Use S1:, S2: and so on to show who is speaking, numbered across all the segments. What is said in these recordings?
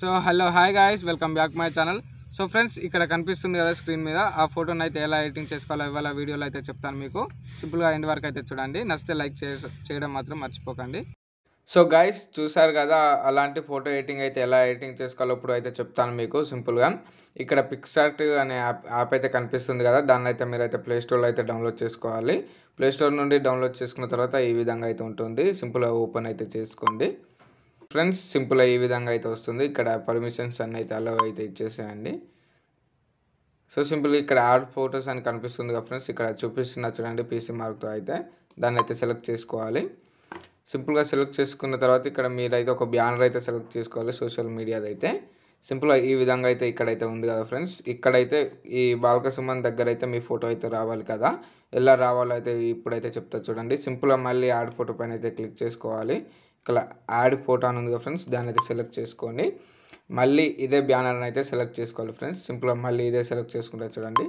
S1: so hello hi guys welcome back my channel so friends ఇక్కడ కనిపిస్తుంది కదా screen మీద ఆ ఫోటోని అయితే ఎలా ఎడిటింగ్ చేసుకోవాలో ఇవాళ వీడియోలో అయితే చెప్తాను మీకు సింపుల్గా ఎండ్ వరకు అయితే చూడండి నచ్చితే లైక్ చేయడం మాత్రం మర్చిపోకండి సో గైస్ చూసారు కదా అలాంటి ఫోటో ఎడిటింగ్ అయితే ఎలా ఎడిటింగ్ చేసుకోవాలో ఇప్పుడు అయితే చెప్తాను మీకు సింపుల్గా ఇక్కడ పిక్సార్ట్ అనే యాప్ యాప్ అయితే కనిపిస్తుంది కదా దాన్ని అయితే ప్లే ప్లేస్టోర్లో అయితే డౌన్లోడ్ చేసుకోవాలి ప్లేస్టోర్ నుండి డౌన్లోడ్ చేసుకున్న తర్వాత ఈ విధంగా అయితే ఉంటుంది సింపుల్గా ఓపెన్ అయితే చేసుకోండి ఫ్రెండ్స్ సింపుల్ ఈ విధంగా అయితే వస్తుంది ఇక్కడ పర్మిషన్స్ అన్నీ అయితే అలవ్ అయితే ఇచ్చేసేయండి సో సింపుల్ ఇక్కడ యాడ్ ఫోటోస్ అని కనిపిస్తుంది కదా ఫ్రెండ్స్ ఇక్కడ చూపిస్తున్న చూడండి పీసీ మార్క్తో అయితే దాన్ని అయితే సెలెక్ట్ చేసుకోవాలి సింపుల్గా సెలెక్ట్ చేసుకున్న తర్వాత ఇక్కడ మీరైతే ఒక బ్యానర్ అయితే సెలెక్ట్ చేసుకోవాలి సోషల్ అయితే సింపుల్గా ఈ విధంగా అయితే ఇక్కడైతే ఉంది కదా ఫ్రెండ్స్ ఇక్కడైతే ఈ బాలకసుమన్ దగ్గర అయితే మీ ఫోటో అయితే రావాలి కదా ఎలా రావాలో అయితే ఇప్పుడైతే చెప్తా చూడండి సింపుల్గా మళ్ళీ యాడ్ ఫోటో పైన అయితే క్లిక్ చేసుకోవాలి ఇక్కడ యాడ్ ఫోటో అని ఉంది ఫ్రెండ్స్ దాన్ని అయితే సెలెక్ట్ చేసుకోండి మళ్ళీ ఇదే బ్యానర్ని అయితే సెలెక్ట్ చేసుకోవాలి ఫ్రెండ్స్ సింపుల్గా మళ్ళీ ఇదే సెలెక్ట్ చేసుకుంటే చూడండి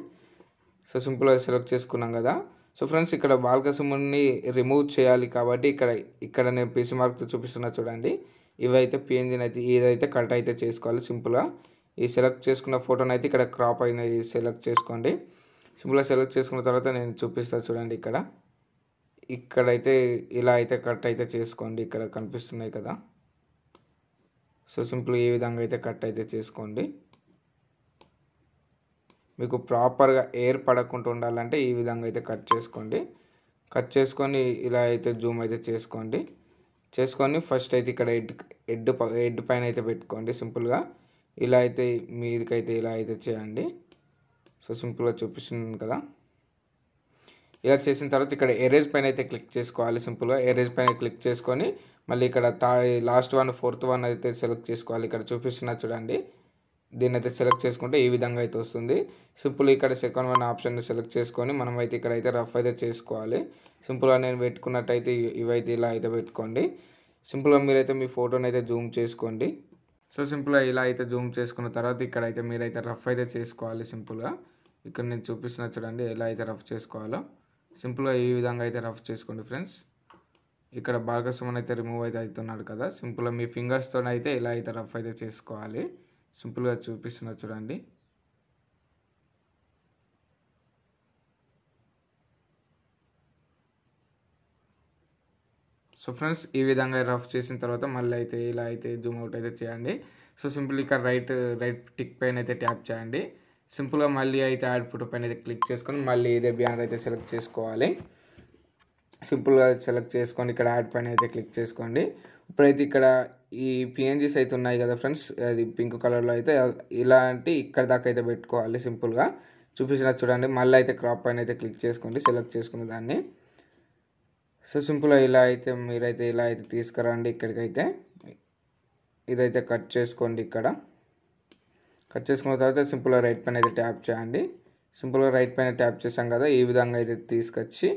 S1: సో సింపుల్గా సెలెక్ట్ చేసుకున్నాం కదా సో ఫ్రెండ్స్ ఇక్కడ బాల్కసుముని రిమూవ్ చేయాలి కాబట్టి ఇక్కడ ఇక్కడ నేను పీసీ మార్క్తో చూపిస్తున్నా చూడండి ఇవైతే పిఎన్జీని అయితే ఏదైతే కట్ అయితే చేసుకోవాలి సింపుల్గా ఈ సెలెక్ట్ చేసుకున్న ఫోటోని అయితే ఇక్కడ క్రాప్ అయినది సెలెక్ట్ చేసుకోండి సింపుల్గా సెలెక్ట్ చేసుకున్న తర్వాత నేను చూపిస్తాను చూడండి ఇక్కడ ఇక్కడైతే ఇలా అయితే కట్ అయితే చేసుకోండి ఇక్కడ కనిపిస్తున్నాయి కదా సో సింపుల్ ఈ విధంగా అయితే కట్ అయితే చేసుకోండి మీకు ప్రాపర్గా ఎయిర్ పడకుండా ఉండాలంటే ఈ విధంగా అయితే కట్ చేసుకోండి కట్ చేసుకొని ఇలా అయితే జూమ్ అయితే చేసుకోండి చేసుకొని ఫస్ట్ అయితే ఇక్కడ హెడ్ హెడ్ హెడ్ పైన అయితే పెట్టుకోండి సింపుల్గా ఇలా అయితే మీదకైతే ఇలా అయితే చేయండి సో సింపుల్గా చూపిస్తున్నాను కదా ఇలా చేసిన తర్వాత ఇక్కడ ఎరేజ్ పైన అయితే క్లిక్ చేసుకోవాలి సింపుల్గా ఎరేజ్ పైన క్లిక్ చేసుకొని మళ్ళీ ఇక్కడ తా లాస్ట్ వన్ ఫోర్త్ వన్ అయితే సెలెక్ట్ చేసుకోవాలి ఇక్కడ చూపిస్తున్నా చూడండి దీన్ని అయితే సెలెక్ట్ చేసుకుంటే ఈ విధంగా అయితే వస్తుంది సింపుల్ ఇక్కడ సెకండ్ వన్ ఆప్షన్ సెలెక్ట్ చేసుకొని మనం అయితే ఇక్కడ అయితే రఫ్ అయితే చేసుకోవాలి సింపుల్గా నేను పెట్టుకున్నట్టయితే ఇవైతే ఇలా అయితే పెట్టుకోండి సింపుల్గా మీరైతే మీ ఫోటోని అయితే జూమ్ చేసుకోండి సో సింపుల్గా ఇలా అయితే జూమ్ చేసుకున్న తర్వాత ఇక్కడ అయితే మీరైతే రఫ్ అయితే చేసుకోవాలి సింపుల్గా ఇక్కడ నేను చూపిస్తున్నా చూడండి ఎలా అయితే రఫ్ చేసుకోవాలో సింపుల్గా ఈ విధంగా అయితే రఫ్ చేసుకోండి ఫ్రెండ్స్ ఇక్కడ భాగస్వామి అయితే రిమూవ్ అయితే అవుతున్నాడు కదా సింపుల్గా మీ ఫింగర్స్తో అయితే ఇలా అయితే రఫ్ అయితే చేసుకోవాలి సింపుల్గా చూపిస్తున్నా చూడండి సో ఫ్రెండ్స్ ఈ విధంగా రఫ్ చేసిన తర్వాత మళ్ళీ అయితే ఇలా అయితే జూమ్ అవుట్ అయితే చేయండి సో సింపుల్ ఇక్కడ రైట్ రైట్ టిక్ పైన అయితే ట్యాప్ చేయండి సింపుల్గా మళ్ళీ అయితే ఫోటో పైన అయితే క్లిక్ చేసుకొని మళ్ళీ ఇదే బ్యానర్ అయితే సెలెక్ట్ చేసుకోవాలి సింపుల్గా సెలెక్ట్ చేసుకొని ఇక్కడ యాడ్ పైన అయితే క్లిక్ చేసుకోండి ఇప్పుడైతే ఇక్కడ ఈ పిఎన్జీస్ అయితే ఉన్నాయి కదా ఫ్రెండ్స్ అది పింక్ కలర్లో అయితే ఇలాంటి ఇక్కడ దాకా అయితే పెట్టుకోవాలి సింపుల్గా చూపించిన చూడండి మళ్ళీ అయితే క్రాప్ పైన అయితే క్లిక్ చేసుకోండి సెలెక్ట్ చేసుకున్న దాన్ని సో సింపుల్గా ఇలా అయితే మీరైతే ఇలా అయితే తీసుకురండి ఇక్కడికైతే ఇదైతే కట్ చేసుకోండి ఇక్కడ కట్ చేసుకున్న తర్వాత సింపుల్గా రైట్ పైన అయితే ట్యాప్ చేయండి సింపుల్గా రైట్ పైన ట్యాప్ చేసాం కదా ఈ విధంగా అయితే తీసుకొచ్చి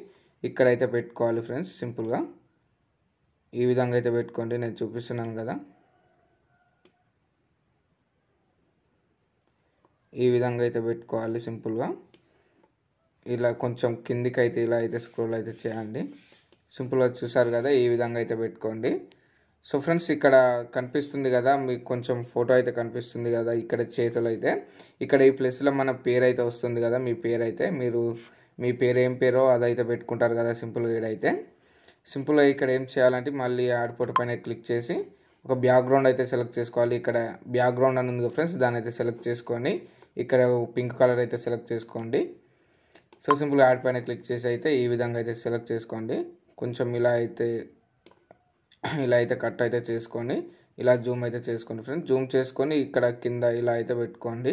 S1: ఇక్కడైతే పెట్టుకోవాలి ఫ్రెండ్స్ సింపుల్గా ఈ విధంగా అయితే పెట్టుకోండి నేను చూపిస్తున్నాను కదా ఈ విధంగా అయితే పెట్టుకోవాలి సింపుల్గా ఇలా కొంచెం కిందికి అయితే ఇలా అయితే స్క్రోల్ అయితే చేయండి సింపుల్గా చూసారు కదా ఈ విధంగా అయితే పెట్టుకోండి సో ఫ్రెండ్స్ ఇక్కడ కనిపిస్తుంది కదా మీకు కొంచెం ఫోటో అయితే కనిపిస్తుంది కదా ఇక్కడ చేతులు అయితే ఇక్కడ ఈ ప్లేస్లో మన పేరు అయితే వస్తుంది కదా మీ పేరు అయితే మీరు మీ పేరు ఏం పేరో అదైతే పెట్టుకుంటారు కదా సింపుల్గా ఇడైతే సింపుల్గా ఇక్కడ ఏం చేయాలంటే మళ్ళీ ఆడిపోట పైన క్లిక్ చేసి ఒక బ్యాక్గ్రౌండ్ అయితే సెలెక్ట్ చేసుకోవాలి ఇక్కడ బ్యాక్గ్రౌండ్ అని ఉంది ఫ్రెండ్స్ దాన్ని అయితే సెలెక్ట్ చేసుకోండి ఇక్కడ పింక్ కలర్ అయితే సెలెక్ట్ చేసుకోండి సో సింపుల్ యాడ్ పైన క్లిక్ చేసి అయితే ఈ విధంగా అయితే సెలెక్ట్ చేసుకోండి కొంచెం ఇలా అయితే ఇలా అయితే కట్ అయితే చేసుకొని ఇలా జూమ్ అయితే చేసుకోండి ఫ్రెండ్స్ జూమ్ చేసుకొని ఇక్కడ కింద ఇలా అయితే పెట్టుకోండి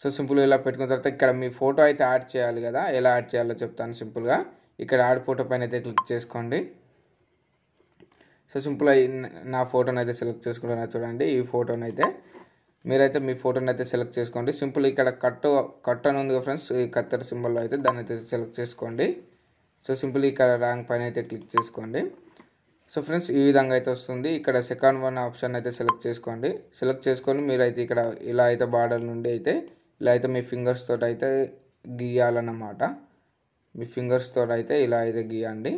S1: సో సింపుల్గా ఇలా పెట్టుకున్న తర్వాత ఇక్కడ మీ ఫోటో అయితే యాడ్ చేయాలి కదా ఎలా యాడ్ చేయాలో చెప్తాను సింపుల్గా ఇక్కడ యాడ్ ఫోటో పైన అయితే క్లిక్ చేసుకోండి సో అయి నా ఫోటోని అయితే సెలెక్ట్ చేసుకుంటున్నా చూడండి ఈ ఫోటోని అయితే మీరైతే మీ ఫోటోని అయితే సెలెక్ట్ చేసుకోండి సింపుల్ ఇక్కడ కట్ కట్ అని ఉంది ఫ్రెండ్స్ ఈ కత్తెర సింబల్లో అయితే దాన్ని అయితే సెలెక్ట్ చేసుకోండి సో సింపుల్ ఇక్కడ ర్యాంక్ పైన అయితే క్లిక్ చేసుకోండి సో ఫ్రెండ్స్ ఈ విధంగా అయితే వస్తుంది ఇక్కడ సెకండ్ వన్ ఆప్షన్ అయితే సెలెక్ట్ చేసుకోండి సెలెక్ట్ చేసుకొని మీరైతే ఇక్కడ ఇలా అయితే బార్డర్ నుండి అయితే ఇలా అయితే మీ ఫింగర్స్ అయితే గీయాలన్నమాట మీ ఫింగర్స్తో అయితే ఇలా అయితే గీయండి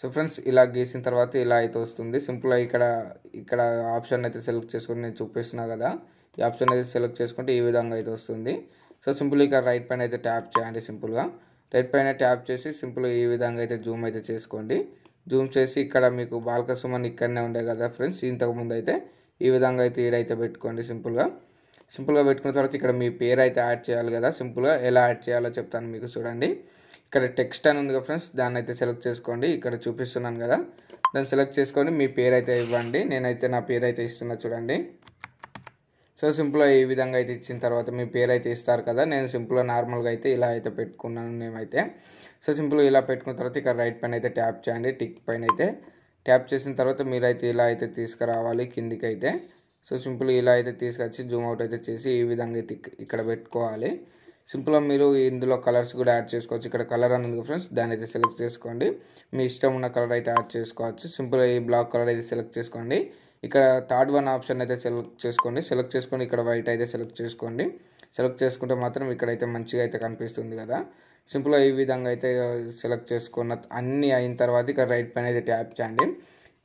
S1: సో ఫ్రెండ్స్ ఇలా గీసిన తర్వాత ఇలా అయితే వస్తుంది సింపుల్గా ఇక్కడ ఇక్కడ ఆప్షన్ అయితే సెలెక్ట్ చేసుకొని నేను చూపిస్తున్నా కదా ఈ ఆప్షన్ అయితే సెలెక్ట్ చేసుకుంటే ఈ విధంగా అయితే వస్తుంది సో సింపుల్ ఇక్కడ రైట్ పైన అయితే ట్యాప్ చేయండి సింపుల్గా రైట్ పైన ట్యాప్ చేసి సింపుల్గా ఈ విధంగా అయితే జూమ్ అయితే చేసుకోండి జూమ్ చేసి ఇక్కడ మీకు బాల్కసుమన్ ఇక్కడనే ఉండే కదా ఫ్రెండ్స్ ఇంతకుముందు అయితే ఈ విధంగా అయితే ఈడైతే పెట్టుకోండి సింపుల్గా సింపుల్గా పెట్టుకున్న తర్వాత ఇక్కడ మీ పేరు అయితే యాడ్ చేయాలి కదా సింపుల్గా ఎలా యాడ్ చేయాలో చెప్తాను మీకు చూడండి ఇక్కడ టెక్స్ట్ అని ఉంది కదా ఫ్రెండ్స్ దాన్ని అయితే సెలెక్ట్ చేసుకోండి ఇక్కడ చూపిస్తున్నాను కదా దాన్ని సెలెక్ట్ చేసుకొని మీ పేరు అయితే ఇవ్వండి నేనైతే నా పేరు అయితే ఇస్తున్నా చూడండి సో సింపుల్గా ఈ విధంగా అయితే ఇచ్చిన తర్వాత మీ పేరు అయితే ఇస్తారు కదా నేను సింపుల్గా నార్మల్గా అయితే ఇలా అయితే పెట్టుకున్నాను మేమైతే సో సింపుల్గా ఇలా పెట్టుకున్న తర్వాత ఇక్కడ రైట్ పైన అయితే ట్యాప్ చేయండి టిక్ పైన అయితే ట్యాప్ చేసిన తర్వాత మీరైతే ఇలా అయితే తీసుకురావాలి కిందికి అయితే సో సింపుల్ ఇలా అయితే తీసుకొచ్చి జూమ్ అవుట్ అయితే చేసి ఈ విధంగా అయితే ఇక్కడ పెట్టుకోవాలి సింపుల్గా మీరు ఇందులో కలర్స్ కూడా యాడ్ చేసుకోవచ్చు ఇక్కడ కలర్ అనేది ఫ్రెండ్స్ దాన్ని అయితే సెలెక్ట్ చేసుకోండి మీ ఇష్టం ఉన్న కలర్ అయితే యాడ్ చేసుకోవచ్చు సింపుల్గా ఈ బ్లాక్ కలర్ అయితే సెలెక్ట్ చేసుకోండి ఇక్కడ థర్డ్ వన్ ఆప్షన్ అయితే సెలెక్ట్ చేసుకోండి సెలెక్ట్ చేసుకొని ఇక్కడ వైట్ అయితే సెలెక్ట్ చేసుకోండి సెలెక్ట్ చేసుకుంటే మాత్రం ఇక్కడైతే మంచిగా అయితే కనిపిస్తుంది కదా సింపుల్గా ఈ విధంగా అయితే సెలెక్ట్ చేసుకున్న అన్నీ అయిన తర్వాత ఇక్కడ రైట్ పైన అయితే ట్యాప్ చేయండి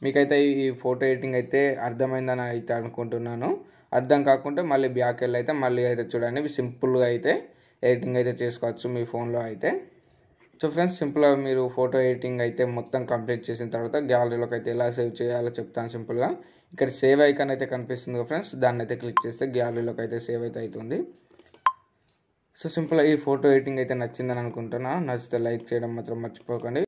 S1: మీకైతే ఈ ఫోటో ఎడిటింగ్ అయితే అర్థమైందని అయితే అనుకుంటున్నాను అర్థం కాకుంటే మళ్ళీ బ్యాక్ వెళ్ళి అయితే మళ్ళీ అయితే చూడండి సింపుల్గా అయితే ఎడిటింగ్ అయితే చేసుకోవచ్చు మీ ఫోన్లో అయితే సో ఫ్రెండ్స్ సింపుల్గా మీరు ఫోటో ఎడిటింగ్ అయితే మొత్తం కంప్లీట్ చేసిన తర్వాత గ్యాలరీలోకి అయితే ఎలా సేవ్ చేయాలో చెప్తాను సింపుల్గా ఇక్కడ సేవ్ ఐకాన్ అయితే కనిపిస్తుంది ఫ్రెండ్స్ దాన్ని అయితే క్లిక్ చేస్తే గ్యాలరీలోకి అయితే సేవ్ అయితే అవుతుంది సో సింపుల్గా ఈ ఫోటో ఎడిటింగ్ అయితే నచ్చిందని అనుకుంటున్నా నచ్చితే లైక్ చేయడం మాత్రం మర్చిపోకండి